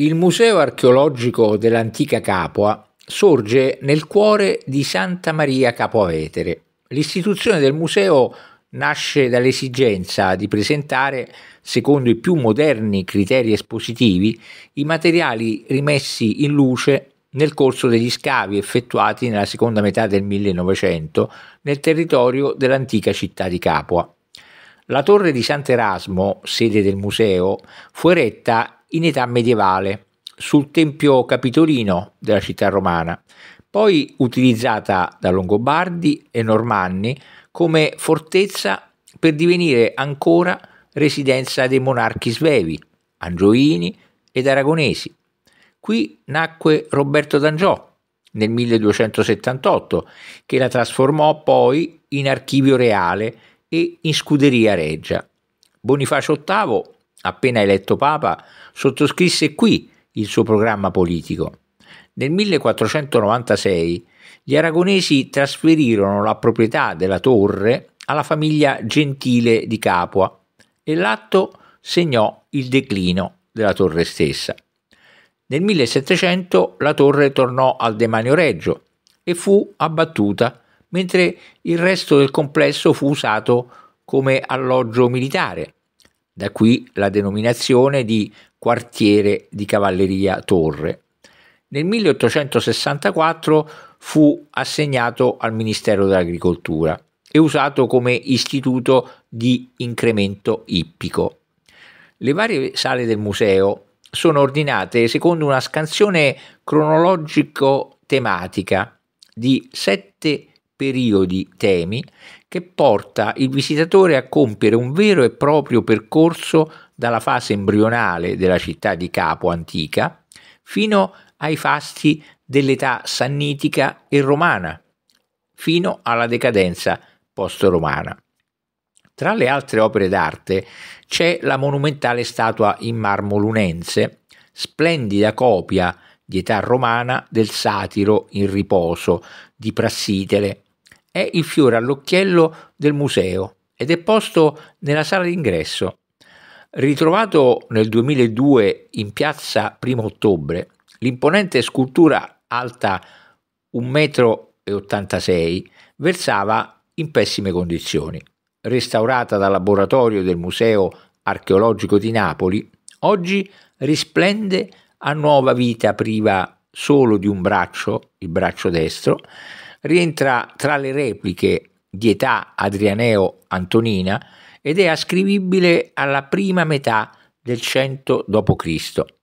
Il Museo archeologico dell'antica Capua sorge nel cuore di Santa Maria Capovetere. L'istituzione del museo nasce dall'esigenza di presentare, secondo i più moderni criteri espositivi, i materiali rimessi in luce nel corso degli scavi effettuati nella seconda metà del 1900 nel territorio dell'antica città di Capua. La torre di Sant'Erasmo, sede del museo, fu eretta in età medievale sul tempio capitolino della città romana, poi utilizzata da Longobardi e Normanni come fortezza per divenire ancora residenza dei monarchi svevi, angioini ed aragonesi. Qui nacque Roberto d'Angiò nel 1278, che la trasformò poi in archivio reale e in scuderia reggia. Bonifacio VIII appena eletto Papa, sottoscrisse qui il suo programma politico. Nel 1496 gli aragonesi trasferirono la proprietà della torre alla famiglia gentile di Capua e l'atto segnò il declino della torre stessa. Nel 1700 la torre tornò al demanio reggio e fu abbattuta, mentre il resto del complesso fu usato come alloggio militare da qui la denominazione di quartiere di cavalleria Torre. Nel 1864 fu assegnato al Ministero dell'Agricoltura e usato come istituto di incremento ippico. Le varie sale del museo sono ordinate secondo una scansione cronologico-tematica di sette periodi temi che porta il visitatore a compiere un vero e proprio percorso dalla fase embrionale della città di Capo antica fino ai fasti dell'età sannitica e romana, fino alla decadenza post-romana. Tra le altre opere d'arte c'è la monumentale statua in marmo lunense, splendida copia di età romana del satiro in riposo di Prassitele, è il fiore all'occhiello del museo ed è posto nella sala d'ingresso. Ritrovato nel 2002 in piazza Primo ottobre, l'imponente scultura alta 1,86 m versava in pessime condizioni. Restaurata dal laboratorio del Museo archeologico di Napoli, oggi risplende a nuova vita priva solo di un braccio, il braccio destro, rientra tra le repliche di età Adrianeo-Antonina ed è ascrivibile alla prima metà del 100 d.C.